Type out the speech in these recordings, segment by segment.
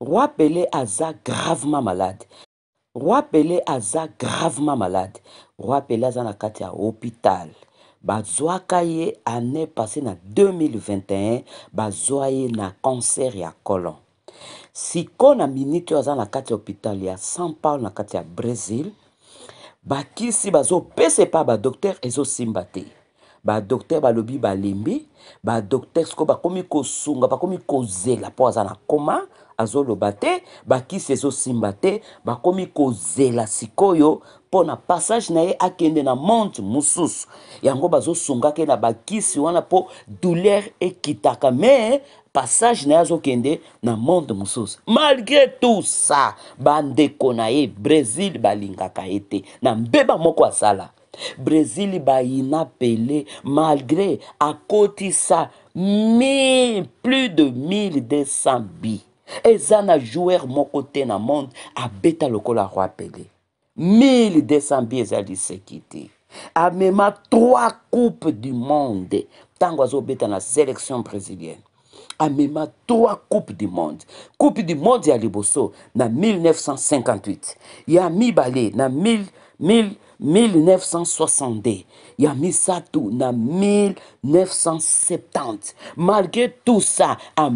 Roi Pelé Aza gravement malade. Roi Pelé Aza gravement malade. Roi Pelé Aza na kati à hôpital. Bazoa kaye année passée na 2021 bazoa ye na cancer ya colon Si na miniti oyo aza na kati à hôpital ya san paul na kati à brésil ba docteur docteur badokter ezosimba ba docteur balobi balembi docteur skoba bakomi kosunga komi kozela la aza na koma Azolo te bakisi ezosimba te bakomi kozela sikoyo mpo passage na ye akende na mont mosusu yango bazosungaki na bakisi wana mpo douleur kitaka. me passage na ye azokende na monde mosusu malgré tout ça bandeko na ye brésil balingaka ye te na mbeba moko asala brésil bayina pele malgré akotisa plus de 1200 bi joué à joueur côté dans le monde abeta lokola roapele 1200 bi à liseki a amema trois Coupes du monde ntango dans la sélection brésilienne amema trois Coupes du monde coupe du monde ya liboso na 1958 ya mibale na 1000 1970, Il a mis ça tout en 1970. Malgré tout ça, la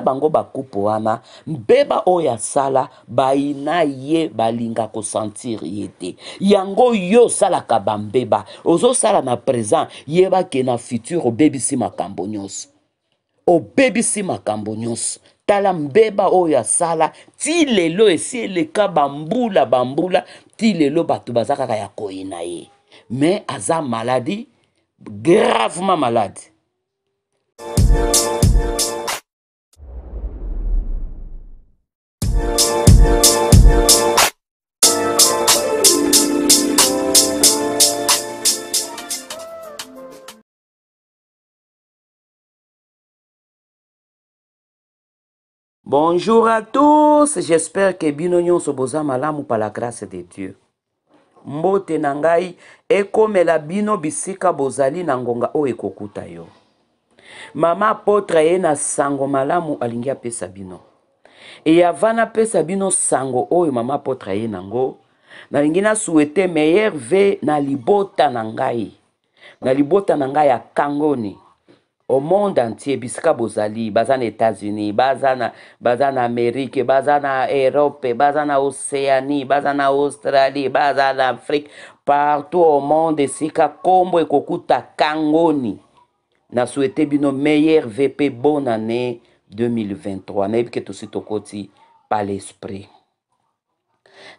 bango bakupu wana mbeba sala, ba ina ye balinga ko sentir yete. yango yo sala kabambeba. Ozo sala na présent ke na futur obebisi makambo nyonso obebisi makambo nyonso tala mbeba oyo asala ti lelo esi eleka bambula bambula ti lelo bato baza kaka ya koyina ye me aza maladi gravement malade Thank you. Bonjour à tous, j'espère que bino nyonso boza malamu par la grâce de Dieu. Mbote na ngai ekomela bino bisika bozali na ngonga oyo ekokuta yo. Mama apotre ye na sango malamu alingi apesa bino. eya vana apesa bino sango oyo mama apotre aye nango nalingi nasuete meilleur ve na libota na ngai na libota na ngai ya kangoni au monde entier bisika bozali baza na états-unis baza na baza na amérike baza na erope baza na océanie baza na australie baza na afrique partout au monde esika nkombo ekokuta kangoni na souhaite bino meilleur v mpe bonne année 2023 nayebi ke tosi tokoti par l'esprit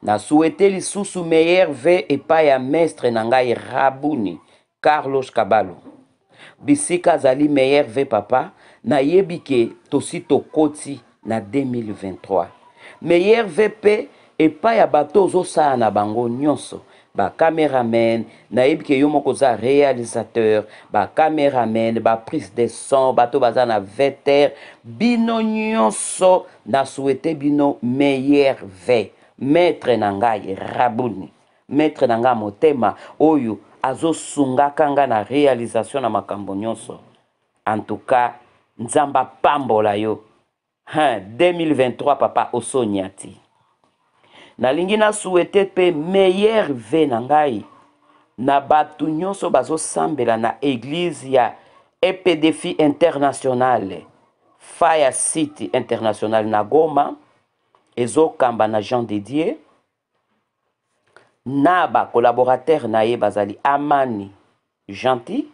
na souhaite lisusu meilleur v epai ya mestre na ngai rabuni carlos kabalo bisika azali meyer ve papa nayebi ke tosi tokoti na 2023 meyer ve mpe epai ya bato ozosala na bango nyonso bacameraman nayebi ke yo moko oza réalisateur bacameraman baprise de son bato baza na veter bino nyonso nasuete bino meyer ve maître na ngai rabuni maître na ngai ya motema oyo azosungaka ngai na réalisation na makambo nyonso en tout cas nzambe apambola yo 2023 papa osonia ti nalingi nasuete mpe meilleur ve na ngai na bato nyonso bazosambela na eglize ya epdfi internationale fire city internationale na goma ezokamba na jean de dieu Naba collaborateur na bazali amani gentil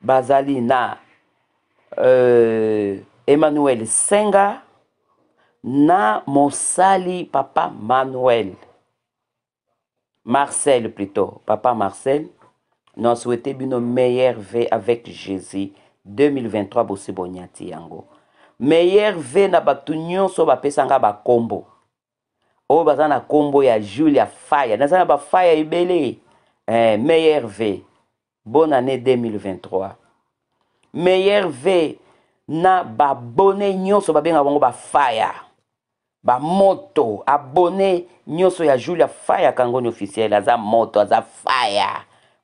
bazali na euh, emmanuel senga na mosali papa manuel marcel plutôt papa marcel Nous souhaitons une meilleure vie avec jésus 2023 pour meilleure yango meilleur v na ba pesanga ba combo oyo baza na nkombo ya jules ya faya naza na bafaya ebele eh, meilleur v bonne année 2023 meilleur v na babone nyonso babengaka bango bafaya bamoto abone nyonso ya jules afayaka yango ni officiele aza moto aza faya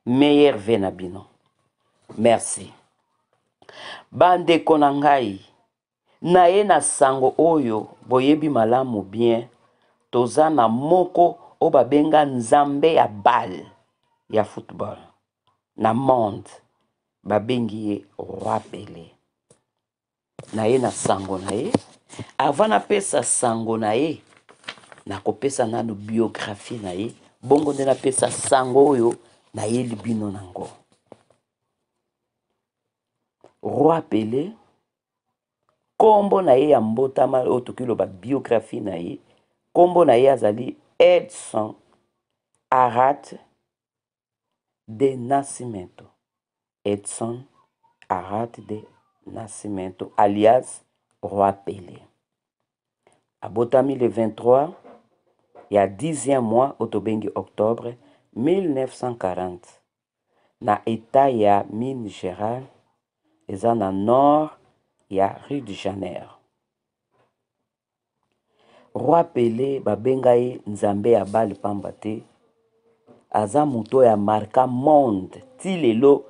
meilleur v na bino merci bandeko na ngai na ye na sango oyo boyebi malamu bien toza na moko oyo babenga nzambe ya bale ya football na monde babengi ye roi pele na ye na sango na ye avant napesa sango na ye nakopesa nano biographie na ye bongo nde napesa sango oyo nayeli bino nango roi pele nkombo na ye ya mbotama oyo tokiloba biographie na ye nkombo na edson arat de nascimento edson arat de nascimento alias roi à abotami le 23 ya 10e mois au octobre 1940 na la ya mine et dans le nord a rue du janeiro roi pele babenga ye nzambe ya bale pamba te aza moto oyo amarka monde ti lelo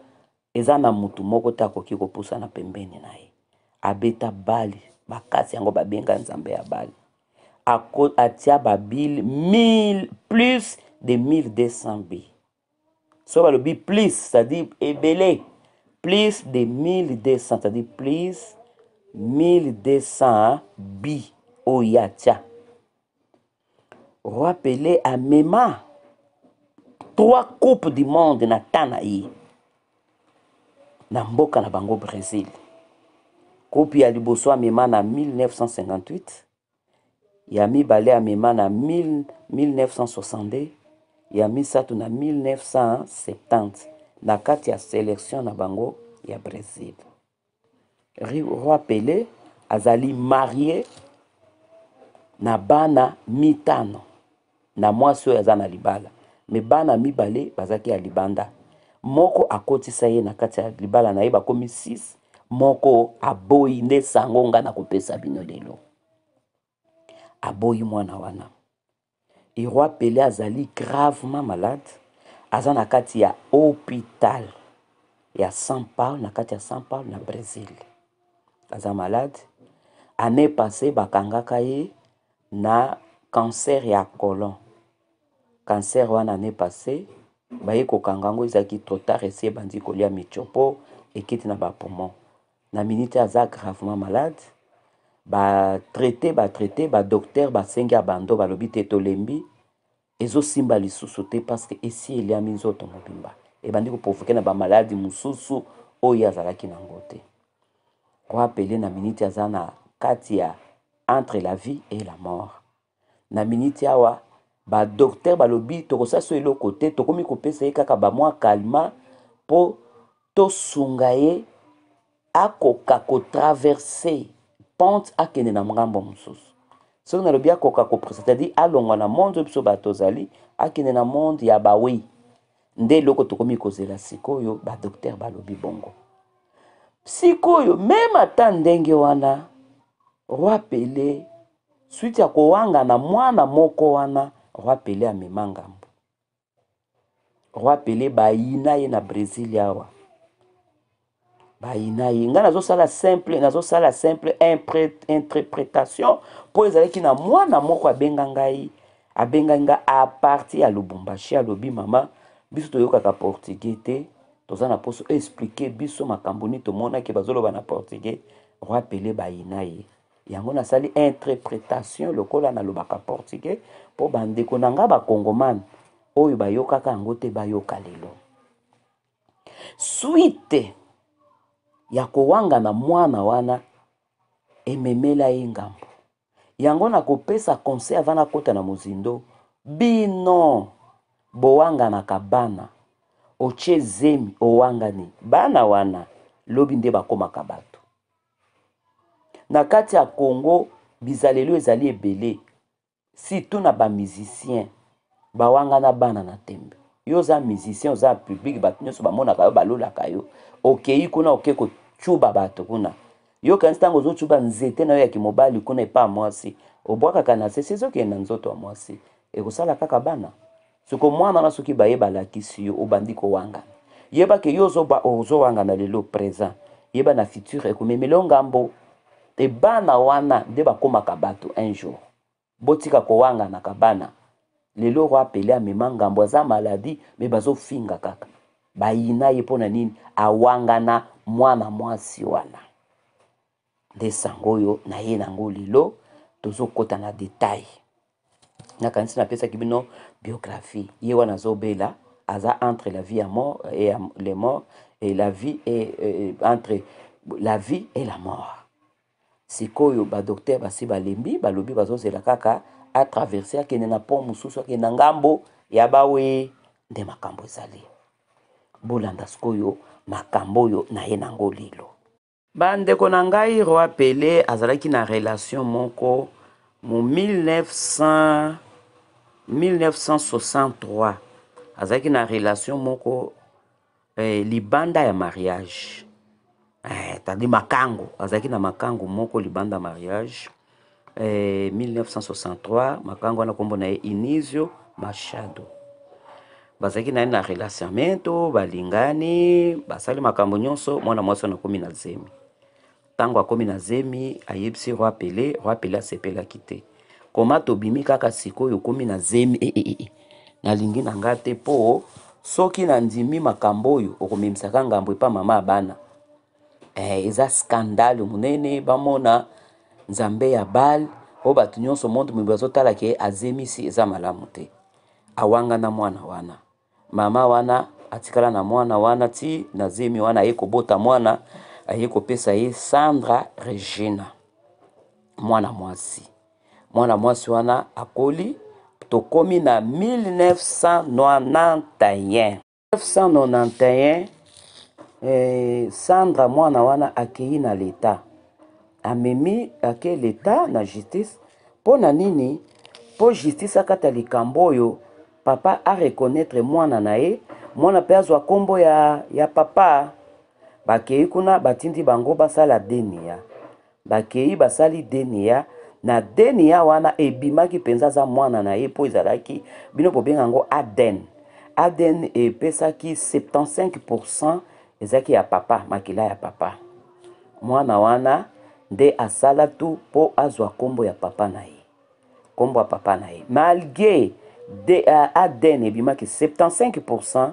eza na motu moko te akoki kopusana pembeni na ye abeta bale makasi yango babenga nzambe ya bale atia babile plus de 1200 bi so balobi plus c'est-à-dire ebele plus de 1200 c'est-à-dire plus 1200 bi oyo atia Roi à Mema trois coupes du monde na Tanaï na mboka na bango brésil coupe ya à Mema na 1958 Balé à Mema na 1962 ya Satou na 1970 na kati ya sélection na bango ya brésil roi Pelé azali Marié na bana mitano na mwasi oyo aza na libala me bana mibale bazalaki ya libanda moko akotisa ye na kati ya libala na ye bakomi 6 moko aboyi nde sango nga na kopesa bino lelo aboyi mwana wana eroi pele azali gravement malade aza na kati ya hôpital ya saint paul na kati ya saint paul na brésil aza malade année passé bakangaka ye na cancer ya colon cancer wana année passé baye kokanga yango ezalaki trotard esi bandi kolia et ekiti na bapomon na minite aza gravement malade traité, batraite batraite badokter basengi ya bando balobi te tolembi ezosimba lisusu te parceke esi eliami E bandi ko koprovoke na bamaladi mosusu oyo azalaki nango te koapele na minite aza na kati ya entre la vie et la mort na miniti awa badoktere balobi tokosasa eloko te tokomi kopesa ye kaka bamwa kalma mpo tosunga ye akoka kotraverse pente akende na ngambo mosusu soki nalobi akoka kopresa cetadire alongwa na monde oyo biso bato ozali akende na monde ya bawei nde eloko tokomi kozela sikoyo badoktere balobi bongo sikoyo meme ata ndenge wana roi pele switi ya kowangana mwana moko wana roi pele amema ngambo roi pele bayina ye na brésil awa bayina ye ngai nazosala simple nazosala simple interprétation mpo ezalaki na mwana moko abenga ngai abengai ngai aparti ya lubumbashi alobi mama biso toyokaka portugais te toza na mposo explike biso makambo nini tomonaki bazoloba na portugais roi pele bayina ye yango nasali interprétation lokola nalobaka portugais mpo bandeko na nga bakongomane oyo bayokaka yango te bayoka lelo swite ya kowangana mwana wana ememela ye ngambo yango nakopesa conseil ava nakota na mozindo bino bowanganaka bana otye zemi owangani bana wana lobi nde bakomaka bato na kati ya congo bizalelo ezali ebele surtout na bamusicien bawangana bana na tembe yo oza musicien oza publike bato nyonso bamonaka yo balolaka yo okei kuna okei kocuba bato kuna yo kanisi ntango ozocuba nzete na yo ya kimobali kuna epa mwasi obwakaka na se sezokende na nzoto ya mwasi ekosala kaka bana soki mwana na soki baye balakisi yo obandi kowangana yebake yo ozowangana lelo présent yeba na future ekomemela yo ngambo te bana wana nde bakomaka bato un jour botika kowanganaka bana lelo oko apele amema ngambo aza maladi me bazofinga kaka bayina ye mpona nini awangana mwana mwasi wana nde sango oyo na ye nango lelo tozokɔta na detail nakanisi napesaki bino biographie ye wana azobela aza entre la vie ya mort et eh, le mort et la vie et, et, eh, eh, entre la vie et la mort sikoyo badokter basi balembi balobi bazozela kaka atraverse akende na pont mosusu akende na ngambo ya bawe nde makambo ezali bolanda sikoyo makambo oyo na ye nango lelo bandeko na ngai roi pele azalaki na relation moko mu 1900, 1963 azalaki na relation moko eh, libanda ya mariage Eh, t'as dit Makango. Azaki na Makango moko libanda mariage. Eh, 1963 Makango wana kombo na ye Inizio Machado. Bazaki na na relationamento, balingani, basali makambo nyonso mwana mwasi na kumi na zemi. Ntango akomi na zemi ayebisi roi Pelé, roi Pelé asepelaki te. Koma tobimi kaka sikoyo okomi na zemi e, e, na nga te mpo soki nandimi makambo oyo okomemisaka ngambo epa mama ya bana eh, eza skandale monene bamona nzambe ya bale oyo bato nyonso monde mobe azotala ke azemisi eza malamu te awanga na mwana wana mama wana atikala na mwana wana ti na zemi wana aye kobota mwana aye kopesa ye sandra regina mwana mwasi mwana mwasi wana akoli tokómi na 1991 1991 eh, sandra mwana wana akei na leta amemi akei leta na justice mpo na nini mpo justice akata likambo oyo papa areconnaitre mwana na ye mwana mpe azwa nkombo ya, ya papa bakei kuna batindi bango basala denia bakei basali denia na denia wana ebimaki mpenza aza mwana na ye mpo ezalaki bino bobenga yango aden aden epesaki 75 ezalaki ya papa makila ya papa mwana wana nde asala tu mpo azwa nkombo ya papa na ye nkombo ya papa na ye malgré de, uh, adn ebimaki 75 pourcent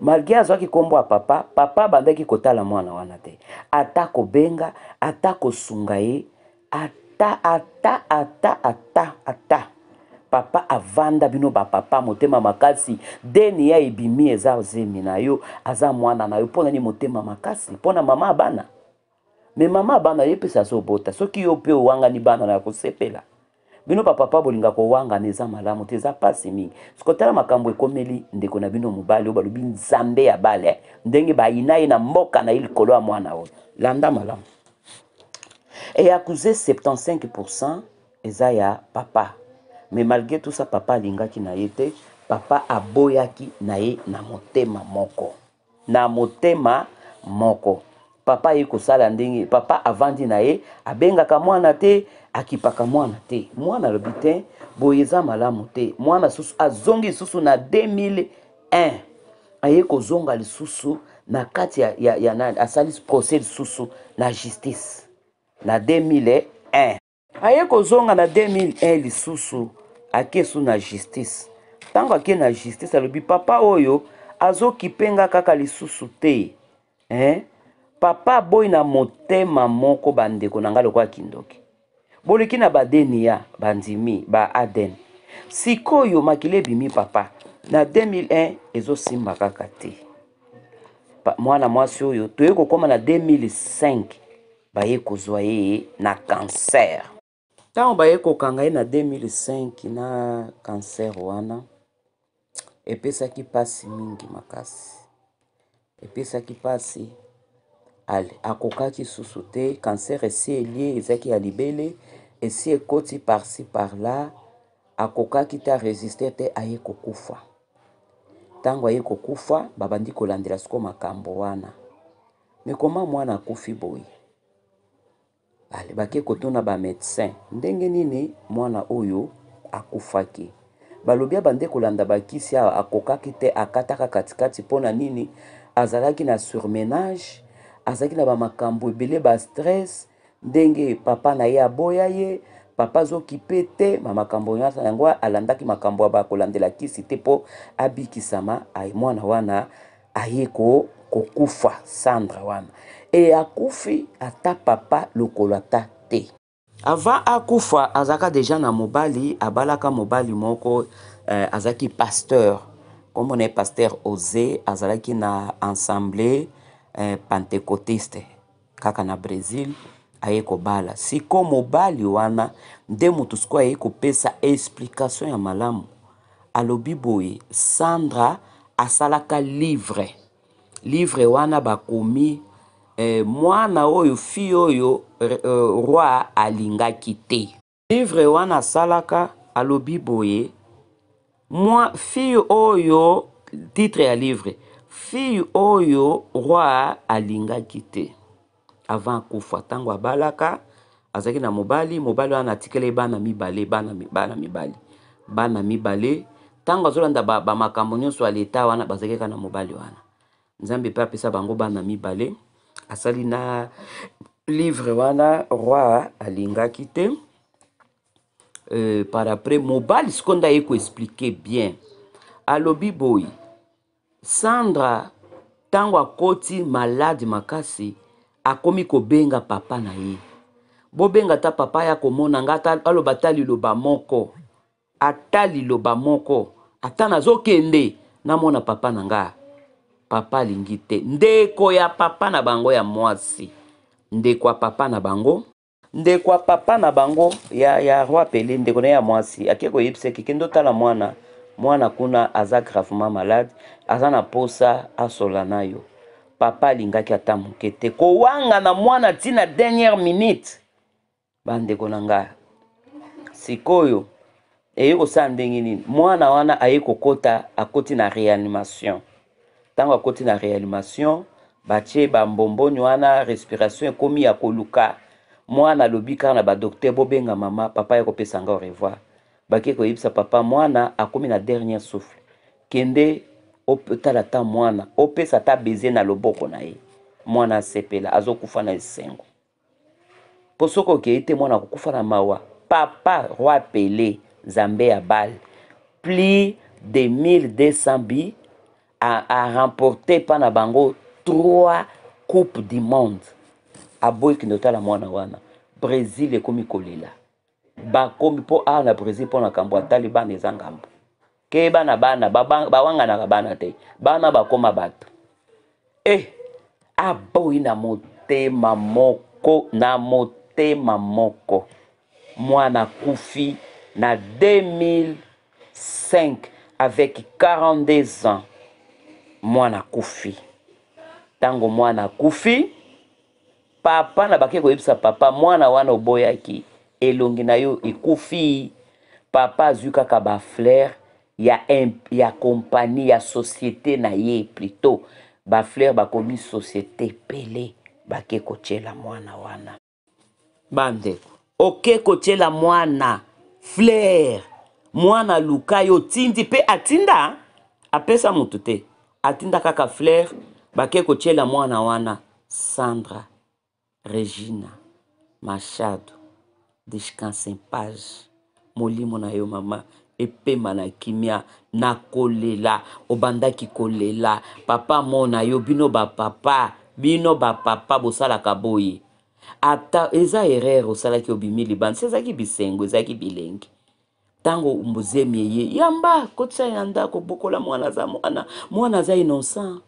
malgré azwaki nkombo ya papa papa abandaki kotala mwana wana te ata kobenga ata kosunga ye ata ata ata ata ata, ata. papa avanda bino papa motema makasi deni ya bimi eza zemi na yo aza mwana na yo pona ni motema makasi pona mama abana me mama abana ye bota azobota soki yo wanga ni bana na kosepela bino ba papa bolinga kowangana za malamu te eza mpasi mingi sikotala makambo ekomeli ndeko na bino mubali obalubi nzambe ya bale ndenge ba ye na mboka na il koloa mwanao mwana malam landa malamu accusé 75 eza ya papa mais malgré tout ça papa alingaki na ye te papa aboyaki na ye na motema moko na motema moko papa aye kosala ndenge papa avandi na ye abengaka mwana te akipaka mwana te mwana alobi te boye eza malamu te mwana susu azongi lisusu na 2001 aye kozonga lisusu na kati ya, ya, ya, asali procès lisusu na justice na 2001 aye kozonga na 2001 lisusu ake su na justice ntango ake na justice alobi papa oyo azokipenga kaka lisusu te eh? papa aboyi na motema moko bandeko na ngai lokola kindoki boleki na badenia bandimi ba aden sikoyo makila ebimi papa na 2001 ezosimba kaka te mwana mwasi oyo toye kokóma na 2005 baye kozwa ye na cancer ntango baye kokanga ye na 2005 na cancer wana epesaki mpasi mingi makasi epesaki mpasi akokaki susu te cancer esi elie ezaki ya libele esi ekoti parci parla akokaki te aregister te aye kokufa ntango aye kokufa babandi kolandela sikoyo makambo wana me koma mwana akufi boye balobaki kotuna bamédecin ndenge nini mwana oyo akufaki balobi ya bande kolanda bakisi awa akokaki te akataka katikati mpona nini azalaki na surmenage azalaki na bamakambo ebele bastress ndenge papa na ye aboya ye papa azokipe te mamakambo nyonso yango alandaki makambo ya bakolandela kisi te mpo abikisama mwana wana aye kokufa sandra wana e akufi ata papa lokolo ata te avant akufa azalaka deja na mobali abalaka mobali moko eh, azalaki pasteur komona ye paster ose azalaki na ensemble eh, pentecotiste kaka na brésil aye kobala siko mobali wana nde motu sikoyo aye kopesa explication ya malamu alobi boye sandra asalaka livre livre wana bakomi eh, mwana oyo fi oyo uh, roi alingaki te livre wana asalaka alobi boye mwa fille oyo titre ya livre fille oyo roi alingaki te avant akufa ntango abalaka azalaki na mobali mobali wana atikeli bana mibale bana bana mibale bana mibale ntango azolanda bamakambo ba, ba nyonso ya leta wana bazalaki kaka na mobali wana nzambe mpe apesa bango bana mibale asali na livre wana roi alingaki te euh, par après mobali sikoyo nde aye koexplike bien alobi boye sandra ntango akoti maladi makasi akomi kobenga papa na ye bobenga ata papa ya komona nga aloba ata liloba moko ata liloba moko ata nazokende namona papa na nga papa alingi te ndeko ya papa na bango ya mwasi ndeko ya papa na bango ndeko ya papa na bango ya, ya roi pele ndeko na ye ya mwasi ake koyebisa ekeke ndo tala mwana mwana kuna aza gravement malade aza na posa asola na yo papa alingaki ata moke te kowanga na mwana ntina dernière minute bandeko na ngai sikoyo eye kosala ndenge nini mwana wana aye kokɔta akɔti na réanimation ntango akoti na réanimation batie bambomboni wana respiration ekómi ya koluka mwana alobi kaka na badokter bobenga mama papa ya kopesanga au revoir bake koyebisa papa mwana akómi na dernier souffle kende otala ta mwana opesa ta beze na loboko na ye mwana asepela azokufa na esengo mpo soki okei te mwana akokufa na mawa papa roi pele nzambe ya bale plus de 1200 bi a, a remporté mpa na bango trois coupe du monde aboyi kende otala mwana wana brésil ekomi kolela bakomi mpo awa na brésil mpo na kambo atali bana eza ngambo ke bana bana bawanganaka bana te bana bakóma bato e eh, aboyi na motema moko na motema moko mwana akufi na 2005 avec 42 ans mwana akufi ntango mwana akufi papa na bake koyebisa papa mwana wana oboyaki elongi na yo ekufi papa azwi kaka bafleur ya, imp, ya kompani ya société na ye plutôt bafleur bakomi société pele bake kotiela mwana wana bandeko oke kotiela mwana fleur mwana luka yo otindi mpe atinda apesa motu te atinda kaka fleure bake kotiela mwana wana sandra regina machado descanse page molimo na yo mama epema na kimia na kolela obandaki kolela papa mo na yo bino bapapa bino bapapa bosalaka boye ata eza erreur osalaki obimi libanda se ezalaki bisengo ezalaki bilenge ntango mbuzemi eye yamba kotisa ya ndako bokola mwana aza mwana mwana aza innocent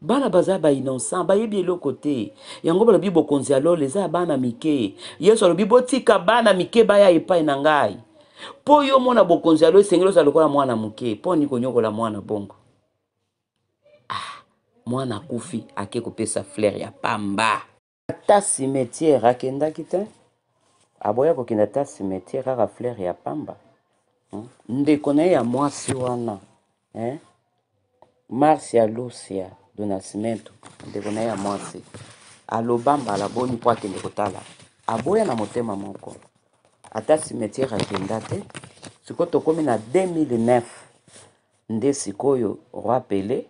bana baza bainocent bayebi eloko te yango balobi bokonzi ya lolo eza ya bana mike yesu alobi botika bana mike baya epai na ngai mpo yo mwana bokonzi ya lolo esengeli oza lokola mwana moke mpo ni konyokola mwana bongo ah, mwana akufi ake kopesa flaire ya pamba ata cimetiere akendaki te aboya kokenda ata cimetiere kaka flaire ya pamba Nde na ya mwasi wana eh? Hein? marcia lucia do nascimento ndeko na ya mwasi aloba mbala boni mpo akende kotala aboya na motema moko ata cimetiere akenda te sikoyo tokómi na 2009 nde sikoyo roi pele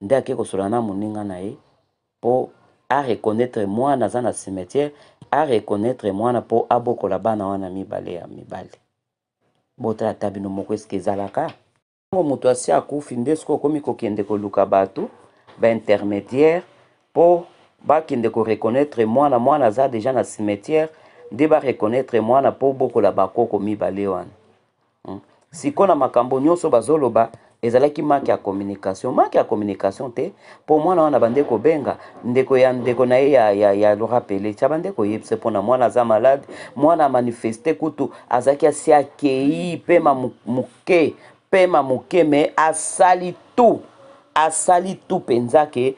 nde ake kosola na moninga na ye mpo areconnaitre mwana cimetière na reconnaître areconnaitre mwana mpo abokola bana wana mibale ya mibale botala ta bino moko eske ezalaka ntango moto asi akufi nde soki okómi kokende koluka bato baintermédiaire mpo bakende koreconnaître mwana mwana aza deja na cimetière nde bareconnaître mwana mpo bokola bakoko mibale wana hmm. sikoyo na makambo nyonso bazoloba ezalaki marke ya communication marke ya communication te mpo mwana wana bandeko benga ndeko ya ndeko na ye ya, ya, ya lorapele tya bandeko yebise mpona mwana aza malade mwana amanifeste kutu azalaki asi akei pema moke pema moke me asali tu asali tu mpenza ke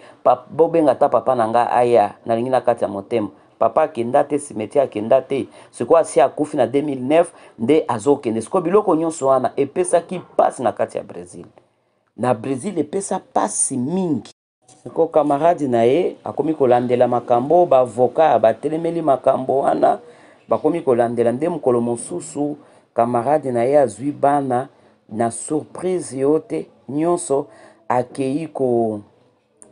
bobenga ata papa na ngai aya nalingi na kati ya motema papa akenda te cimetiere akenda te sikoyo asi akufi na 2009 nde azokende sikoyo biloko nyonso wana epesaki mpasi na kati ya brésil na brésil epesa mpasi mingi sikoyo kamaradi na ye akomi kolandela makambo bavoka batelemeli makambo wana bakomi kolandela nde mokolo mosusu kamaradi na ye azwi bana na surprise yo te nyonso akei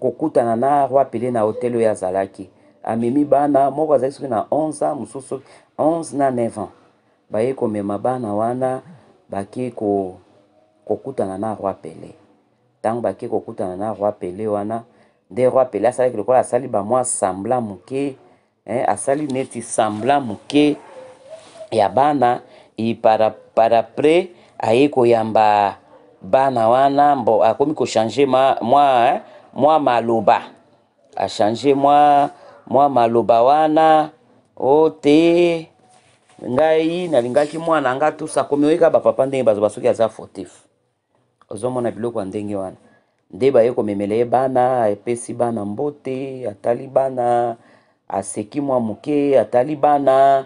kokutana ko na roi pele na hotel oyo azalaki amemi bana moko azalaki soki na 11 ans mosusu 11 na 9 ans baye komema bana wana bake ko, kokutana na roi pele ntango bake kokutana na roi pele wana nde roi pele asalaki lokola asali bamwa sambla moke eh, asali neti sambla moke ya bana iparapre aye koyamba bana wana mbo akomi kochange mwa, mwa, eh, mwa maloba achange mwa mwa maloba wana o te ngai nalingaki mwana nga tusakomi oyeka bapapa ndenge bazoba soki aza fortif ozomona biloko ya ndenge wana nde baye komemela ye bana epesi bana mbote atali bana aseki mwa moke atali bana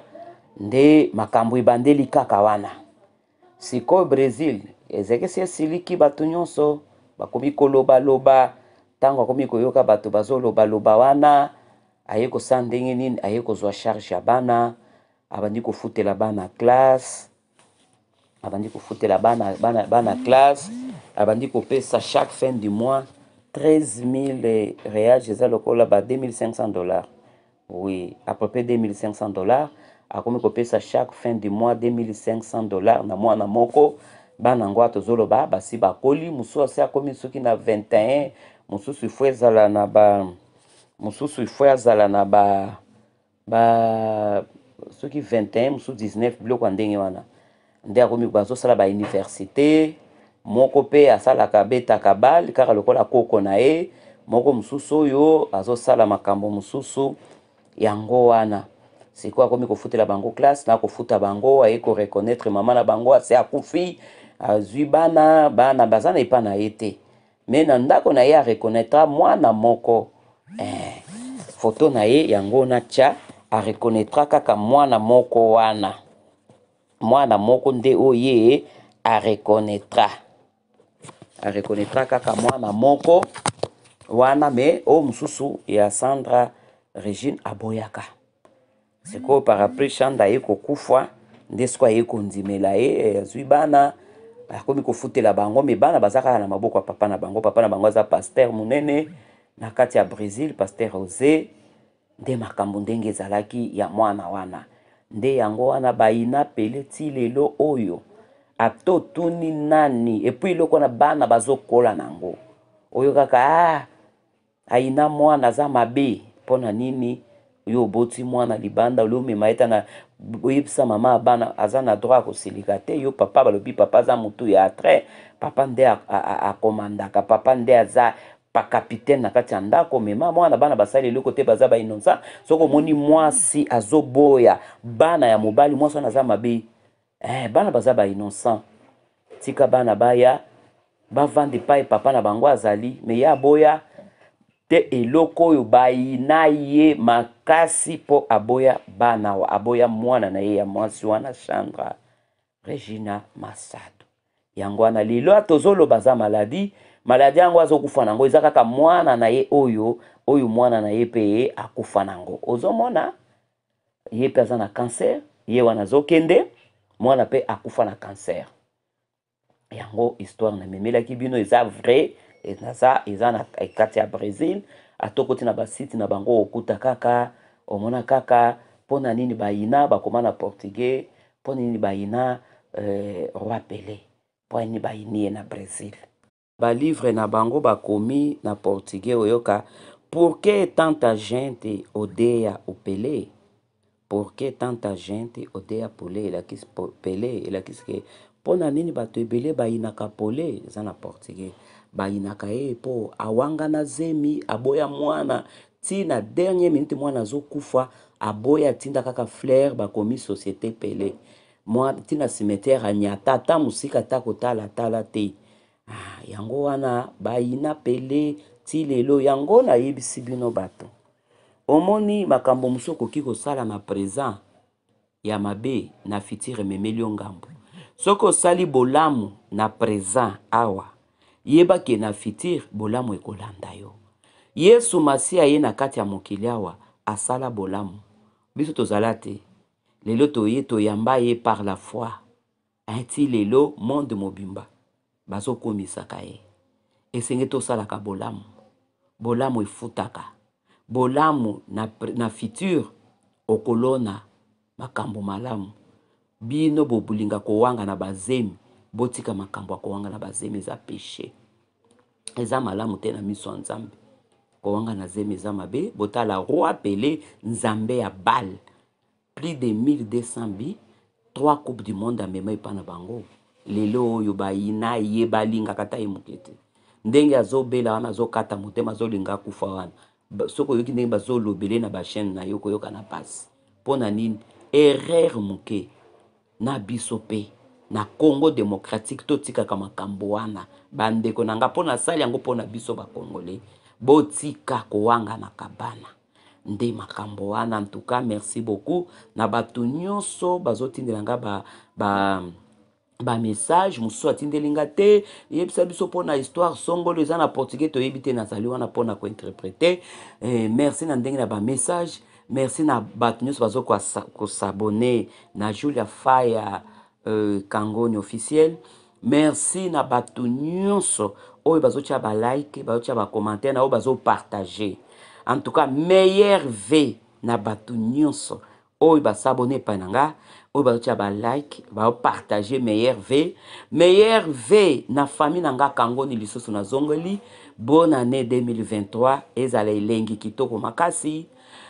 nde makambo ebandeli kaka wana sikoyo brésil ezekisi esiliki bato nyonso bakomi kolobaloba ntango akomi koyoka bato bazolobaloba wana aye kosa ndenge nini aye kozwa charge ya bana abandi kofutela bana classe abandi kofutela bana, bana, bana classe abandi kopesa chaque fin du mois 13 000 real eza lokola ba 2500 dollars oui apropres 2500 dollars akomi kopesa chaque fin du mois 2500 dollars na mwana moko bana yango a tozoloba basi bakoli mosusu asi akomi soki na 21 mosusu ifo ezala na ba mosusu ifo azala na ba, ba soki 21 mosusu 19 biloko ya ndenge wana nde akomi bazosala bauniversité moko mpe asalaka betaka bale kaka lokola koko na ye moko mosusu oyo azosala makambo mosusu yango wana sikoyo akomi kofutela bango classe na kofuta bango aye koreconnaitre mama na bango ase akufi azwi bana bana baza na epa na ye te me na ndako na ye areconnaitre mwana moko eh, foto na ye yango natya areconnaîtra kaka mwana moko wana mwana moko nde oyo ye areconnaîtra areconnaîtra kaka mwana moko wana me oyo mosusu ya sandra regine aboyaka sikoyo par apres chande aye kokufa nde sikoyo aye kondimela ye eh, azwi bana akomi kofutela bango me bana baza kaka na maboko ya papa na bango papa na bango aza paster monene na kati ya brésil paster rosé nde makambo ndenge ezalaki ya mwana wana nde yango wana bainapele ti lelo oyo ato tuni nani epui eloko na bana bazokola na yango oyo kaka ah, aina mwana aza mabe mpona nini yo oboti mwana libanda oliomema ete na oyebisa mama ya bana aza na droit akosilika te yo papa balobi papa aza motu ya train papa nde akomandaka papa nde aza bacapitaine na kati ya ndako mema mwana bana basali eloko te baza bainonsa soki omoni mwasi azoboya bana ya mobali mwasi wana aza mabe eh, bana baza bainonsant tika bana baya bavandi epai papa na bango azali me ye aboya te eloko oyo bayina ye makasi mpo aboya bana wa aboya mwana na ye ya mwasi wana chandra regina masado yango wana lelo atozoloba aza maladi maladi yango azokufa nango eza kaka mwana na ye oyo oyo mwana na ye mpe ye akufa nango ozomona ye mpe aza na cancer ye wana azokende mwana mpe akufa na cancer yango histoire namemelaki bino eza vrai eza, eza na kati ya brésil atokoti na basite na bango okuta kaka omona kaka mpona nini bayina bakoma na portugais mpona nini bayina euh, roi pele mpona nini bayini ye na brésil balivre na bango bakomi na portugais oyoka porque tanta gente odeya opele porque tanta gente odeya pole elakisi pele elakisi ke mpona nini bato ebele bayinaka pole eza na portugais bayinaka ye mpo awanga na zemi aboya mwana ti na dernier minute mwana azokufa aboya atinda kaka flair bakomi société pele mwa ntina cimetière anyata ata mosika ta kotala tala te ah, yango wana bayina pele ti lelo yango nayebisi bino bato omoni makambo mosusu okoki kosala na présent ya mabe na fitire ememeli yo ngambo soki osali bolamu na présent awa yebaki na fitire bolamu ekolanda yo yesu masiya ye na kati ya mokili awa asala bolamu biso tozala te lelo toye toyamba ye par la foi ati lelo monde mobimba bazokomisaka ye esenge tosalaka bolamu bolamu efutaka bolamu na, na future okolona makambo malamu bino bolinga kowanga na bazemi botika makambo ya kowanga na bazemi eza peshe eza malamu te na miso ya nzambe kowanga na zemi eza mabe botala roi pele nzambe ya bale plus de 1200 bi 3 coupe du monde amema epa na bango lelo oyo bayina ayeba alingaka ata ye moke te ndenge azobela wana azokata motema azolinga akufa wana soki oyoki ndenge bazolobele na bachaine na ye okoyoka na pasi mpo na nini erreur moke na biso mpe na congo démocratique totikaka makambo wana bandeko na nga mpo nasali yango mpo na biso bakongole botika kowanga na kabana nde makambo wana en tout cas merci beaucoup na bato nyonso bazotindela nga ba, ba bamessage message atindelinga te eyebisa biso mpo histoire songolo eza na portugais toyebi te nazali wana eh, merci na ndenge na message merci na bato ko s'abonner na julia faya euh, officiel merci na bato nyonso tchaba like balike tchaba commenter na oyo partager en tout cas meilleur v na bato nyonso oyo ba s'abonner pa oyo bazotia balike baopartage meilleur v meilleur v na famille na nga kangoni lisusu nazongoli bon année 2023 ezala elengi kitoko makasi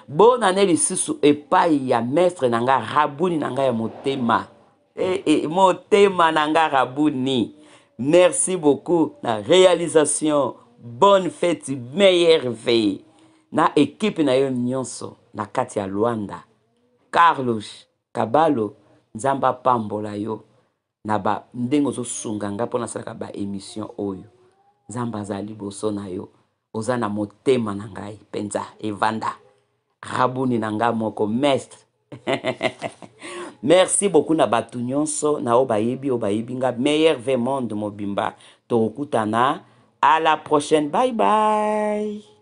bon année lisusu epai ya maître na nga rabuni na nga ya motema e, e, motema na nga rabuni merci beaucoup na réalisation bonne fête meilleur v na ekipe na yo nyonso na kati ya lwanda carlos kabalo nzambe apambola yo na ba ndenge ozosunga ngai mpo nasalaka baémission oyo nzambe aza liboso na yo oza na motema na ngai mpenza evanda rabuni na ngai moko mestre merci beaucoup na bato nyonso na oyo bayebi oyo bayebi nga meilleur ve monde mobimba tokokutana à la prochaine bye bye